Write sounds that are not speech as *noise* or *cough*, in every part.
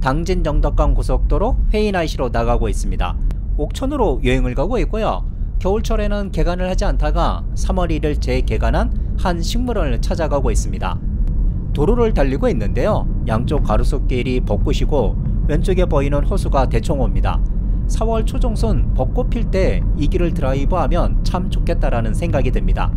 당진 정덕강 고속도로 회인IC로 나가고 있습니다. 옥천으로 여행을 가고 있고요. 겨울철에는 개관을 하지 않다가 3월 1일 재개관한한 식물원을 찾아가고 있습니다. 도로를 달리고 있는데요. 양쪽 가로수길이 벚꽃이고 왼쪽에 보이는 호수가 대청호입니다. 4월 초정선 벚꽃 필 때 이 길을 드라이브하면 참 좋겠다라는 생각이 듭니다.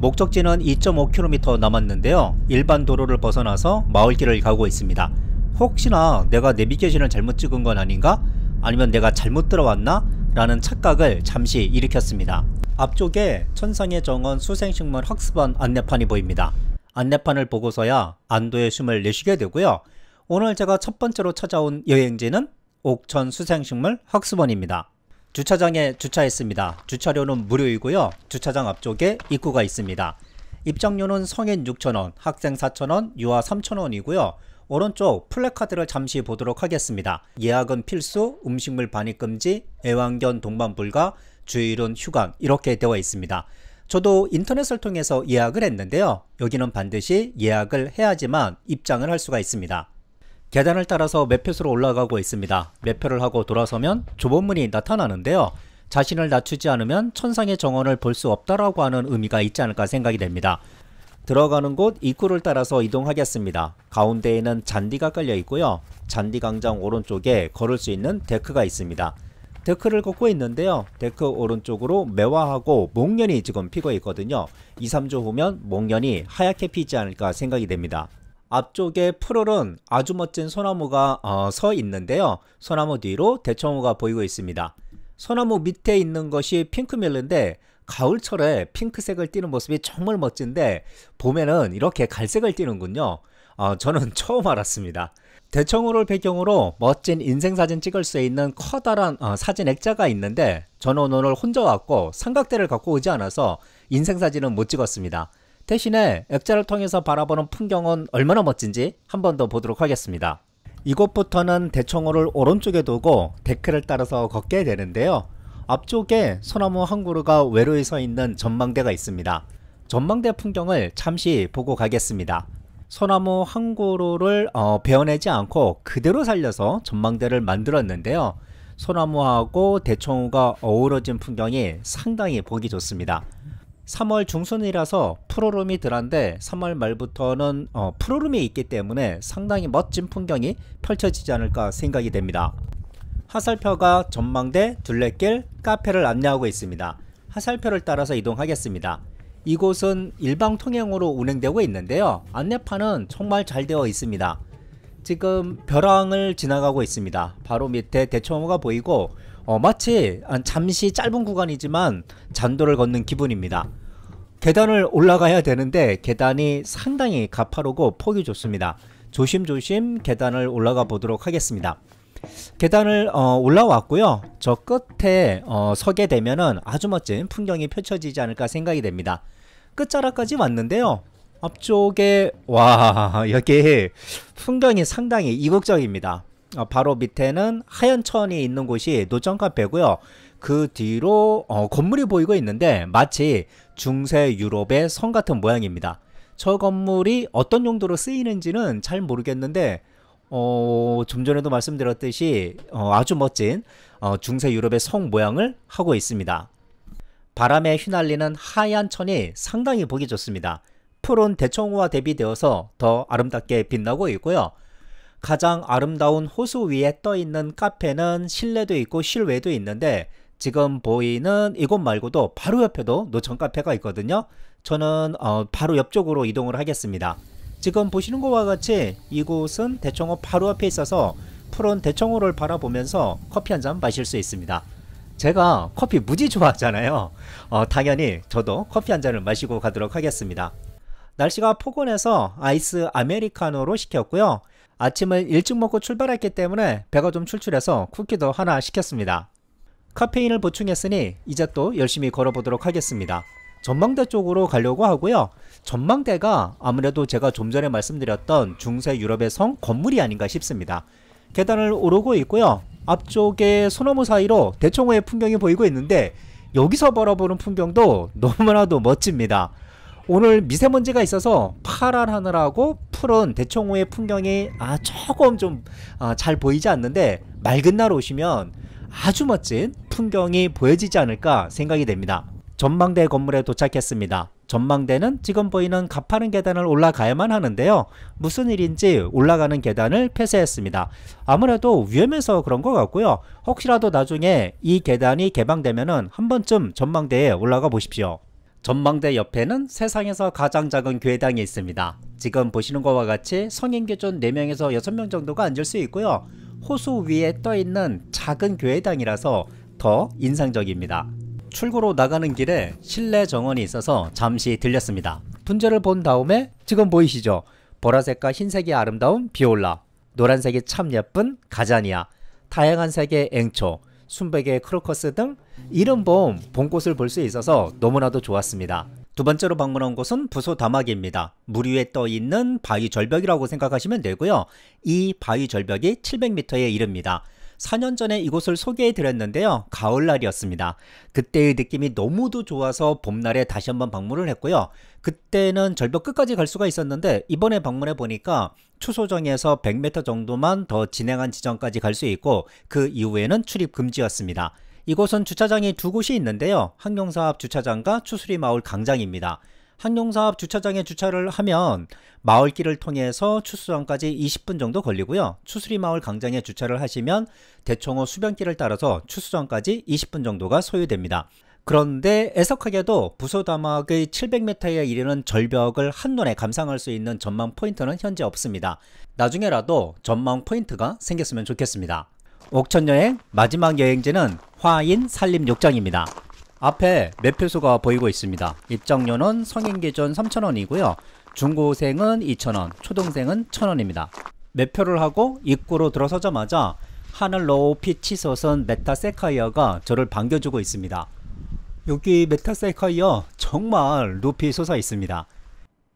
목적지는 2.5km 남았는데요. 일반 도로를 벗어나서 마을길을 가고 있습니다. 혹시나 내가 내비게이션을 잘못 찍은 건 아닌가? 아니면 내가 잘못 들어왔나? 라는 착각을 잠시 일으켰습니다. 앞쪽에 천상의 정원 수생식물 학습원 안내판이 보입니다. 안내판을 보고서야 안도의 숨을 내쉬게 되고요. 오늘 제가 첫 번째로 찾아온 여행지는 옥천 수생식물 학습원입니다. 주차장에 주차했습니다. 주차료는 무료이고요. 주차장 앞쪽에 입구가 있습니다. 입장료는 성인 6,000원, 학생 4,000원, 유아 3,000원이고요. 오른쪽 플래카드를 잠시 보도록 하겠습니다. 예약은 필수, 음식물 반입 금지, 애완견 동반 불가, 주일은 휴강 이렇게 되어 있습니다. 저도 인터넷을 통해서 예약을 했는데요. 여기는 반드시 예약을 해야지만 입장을 할 수가 있습니다. 계단을 따라서 매표소로 올라가고 있습니다. 매표를 하고 돌아서면 좁은 문이 나타나는데요. 자신을 낮추지 않으면 천상의 정원을 볼 수 없다라고 하는 의미가 있지 않을까 생각이 됩니다. 들어가는 곳 입구를 따라서 이동하겠습니다. 가운데에는 잔디가 깔려 있고요. 잔디 광장 오른쪽에 걸을 수 있는 데크가 있습니다. 데크를 걷고 있는데요. 데크 오른쪽으로 매화하고 목련이 지금 피고 있거든요. 2, 3주 후면 목련이 하얗게 피지 않을까 생각이 됩니다. 앞쪽에 푸르른 아주 멋진 소나무가 어, 서 있는데요. 소나무 뒤로 대청호가 보이고 있습니다. 소나무 밑에 있는 것이 핑크밀인데 가을철에 핑크색을 띠는 모습이 정말 멋진데 봄에는 이렇게 갈색을 띠는군요. 어, 저는 *laughs* 처음 알았습니다. 대청호를 배경으로 멋진 인생사진 찍을 수 있는 커다란 어, 사진 액자가 있는데 저는 오늘 혼자 왔고 삼각대를 갖고 오지 않아서 인생사진은 못 찍었습니다. 대신에 액자를 통해서 바라보는 풍경은 얼마나 멋진지 한 번 더 보도록 하겠습니다. 이곳부터는 대청호를 오른쪽에 두고 데크를 따라서 걷게 되는데요. 앞쪽에 소나무 한 그루가 외로이 서 있는 전망대가 있습니다. 전망대 풍경을 잠시 보고 가겠습니다. 소나무 한 그루를 어, 베어내지 않고 그대로 살려서 전망대를 만들었는데요. 소나무하고 대청우가 어우러진 풍경이 상당히 보기 좋습니다. 3월 중순이라서 푸르름이 덜한데 3월 말부터는 어, 푸르름이 있기 때문에 상당히 멋진 풍경이 펼쳐지지 않을까 생각이 됩니다. 화살표가 전망대, 둘레길, 카페를 안내하고 있습니다. 화살표를 따라서 이동하겠습니다. 이곳은 일방 통행으로 운행되고 있는데요. 안내판은 정말 잘 되어 있습니다. 지금 벼랑을 지나가고 있습니다. 바로 밑에 대청호가 보이고 어, 마치 잠시 짧은 구간이지만 잔도를 걷는 기분입니다. 계단을 올라가야 되는데 계단이 상당히 가파르고 폭이 좋습니다. 조심조심 계단을 올라가 보도록 하겠습니다. 계단을 어, 올라왔고요. 저 끝에 어, 서게 되면은 아주 멋진 풍경이 펼쳐지지 않을까 생각이 됩니다. 끝자락까지 왔는데요. 앞쪽에 와 *laughs* 여기 풍경이 상당히 이국적입니다. 어, 바로 밑에는 하얀 천이 있는 곳이 노점 카페고요. 그 뒤로 어, 건물이 보이고 있는데 마치 중세 유럽의 성 같은 모양입니다. 저 건물이 어떤 용도로 쓰이는지는 잘 모르겠는데 어, 좀 전에도 말씀드렸듯이 어, 아주 멋진 어, 중세 유럽의 성 모양을 하고 있습니다. 바람에 휘날리는 하얀 천이 상당히 보기 좋습니다. 푸른 대청호와 대비되어서 더 아름답게 빛나고 있고요. 가장 아름다운 호수 위에 떠 있는 카페는 실내도 있고 실외도 있는데 지금 보이는 이곳 말고도 바로 옆에도 노천 카페가 있거든요. 저는 어, 바로 옆쪽으로 이동을 하겠습니다. 지금 보시는 것과 같이 이곳은 대청호 바로 앞에 있어서 푸른 대청호를 바라보면서 커피 한 잔 마실 수 있습니다. 제가 커피 무지 좋아하잖아요. 어, 당연히 저도 커피 한 잔을 마시고 가도록 하겠습니다. 날씨가 포근해서 아이스 아메리카노로 시켰고요. 아침을 일찍 먹고 출발했기 때문에 배가 좀 출출해서 쿠키도 하나 시켰습니다. 카페인을 보충했으니 이제 또 열심히 걸어보도록 하겠습니다. 전망대 쪽으로 가려고 하고요. 전망대가 아무래도 제가 좀 전에 말씀드렸던 중세 유럽의 성 건물이 아닌가 싶습니다. 계단을 오르고 있고요. 앞쪽에 소나무 사이로 대청호의 풍경이 보이고 있는데 여기서 바라보는 풍경도 *laughs* 너무나도 멋집니다. 오늘 미세먼지가 있어서 파란 하늘하고 푸른 대청호의 풍경이 아 조금 좀잘 아 보이지 않는데 맑은 날 오시면 아주 멋진 풍경이 보여지지 않을까 생각이 됩니다. 전망대 건물에 도착했습니다. 전망대는 지금 보이는 가파른 계단을 올라가야만 하는데요. 무슨 일인지 올라가는 계단을 폐쇄했습니다. 아무래도 위험해서 그런 것 같고요. 혹시라도 나중에 이 계단이 개방되면 한 번쯤 전망대에 올라가 보십시오. 전망대 옆에는 세상에서 가장 작은 교회당이 있습니다. 지금 보시는 것과 같이 성인 기준 4명에서 6명 정도가 앉을 수 있고요. 호수 위에 떠있는 작은 교회당이라서 더 인상적입니다. 출구로 나가는 길에 실내 정원이 있어서 잠시 들렸습니다. 분재를 본 다음에 지금 보이시죠? 보라색과 흰색의 아름다운 비올라, 노란색이 참 예쁜 가자니아, 다양한 색의 앵초, 순백의 크로커스 등 이른봄 봄꽃을 볼 수 있어서 너무나도 좋았습니다. 두 번째로 방문한 곳은 부소 다막입니다. 물 위에 떠 있는 바위 절벽이라고 생각하시면 되고요. 이 바위 절벽이 700m에 이릅니다. 4년 전에 이곳을 소개해 드렸는데요. 가을날이었습니다. 그때의 느낌이 너무도 좋아서 봄날에 다시 한번 방문을 했고요. 그때는 절벽 끝까지 갈 수가 있었는데 이번에 방문해 보니까 추소정에서 100m 정도만 더 진행한 지점까지 갈 수 있고 그 이후에는 출입 금지였습니다. 이곳은 주차장이 두 곳이 있는데요. 항경사업 주차장과 추수리 마을 강장입니다. 한용사업 주차장에 주차를 하면 마을길을 통해서 추수항까지 20분 정도 걸리고요. 추수리 마을 강장에 주차를 하시면 대청호 수변길을 따라서 추수항까지 20분 정도가 소요됩니다. 그런데 애석하게도 부소담악의 700m에 이르는 절벽을 한눈에 감상할 수 있는 전망 포인트는 현재 없습니다. 나중에라도 전망 포인트가 생겼으면 좋겠습니다. 옥천여행 마지막 여행지는 화인 산림욕장입니다. 앞에 매표소가 보이고 있습니다. 입장료는 성인 기준 3,000원이고요. 중고생은 2,000원, 초등생은 1,000원입니다. 매표를 하고 입구로 들어서자마자 하늘 높이 치솟은 메타세카이어가 저를 반겨주고 있습니다. 여기 메타세카이어 정말 높이 솟아 있습니다.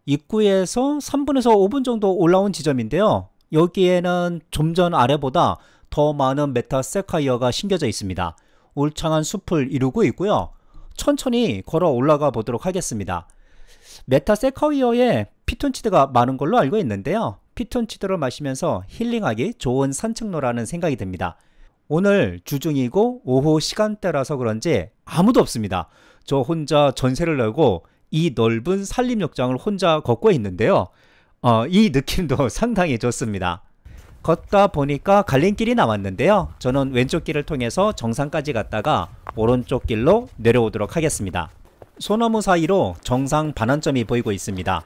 입구에서 3분에서 5분 정도 올라온 지점인데요. 여기에는 좀 전 아래보다 더 많은 메타세카이어가 심겨져 있습니다. 울창한 숲을 이루고 있고요. 천천히 걸어 올라가 보도록 하겠습니다. 메타 세커위어에 피톤치드가 많은 걸로 알고 있는데요. 피톤치드를 마시면서 힐링하기 좋은 산책로라는 생각이 듭니다. 오늘 주중이고 오후 시간대라서 그런지 아무도 없습니다. 저 혼자 전세를 내고 이 넓은 산림욕장을 혼자 걷고 있는데요. 어, 이 느낌도 *laughs* 상당히 좋습니다. 걷다 보니까 갈림길이 남았는데요. 저는 왼쪽 길을 통해서 정상까지 갔다가 오른쪽 길로 내려오도록 하겠습니다. 소나무 사이로 정상 반환점이 보이고 있습니다.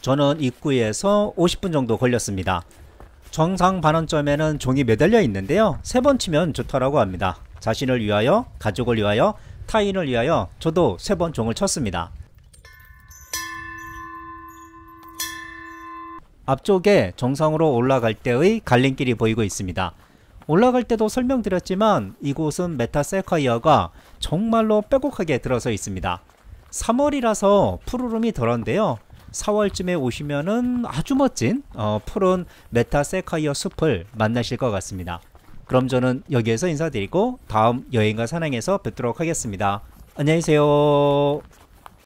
저는 입구에서 50분 정도 걸렸습니다. 정상 반환점에는 종이 매달려 있는데요. 세 번 치면 좋다라고 합니다. 자신을 위하여, 가족을 위하여, 타인을 위하여 저도 세 번 종을 쳤습니다. 앞쪽에 정상으로 올라갈 때의 갈림길이 보이고 있습니다. 올라갈 때도 설명드렸지만 이곳은 메타세콰이어가 정말로 빼곡하게 들어서 있습니다. 3월이라서 푸르름이 덜한데요. 4월쯤에 오시면은 아주 멋진 어, 푸른 메타세콰이어 숲을 만나실 것 같습니다. 그럼 저는 여기에서 인사드리고 다음 여행과 산행에서 뵙도록 하겠습니다. 안녕히 계세요.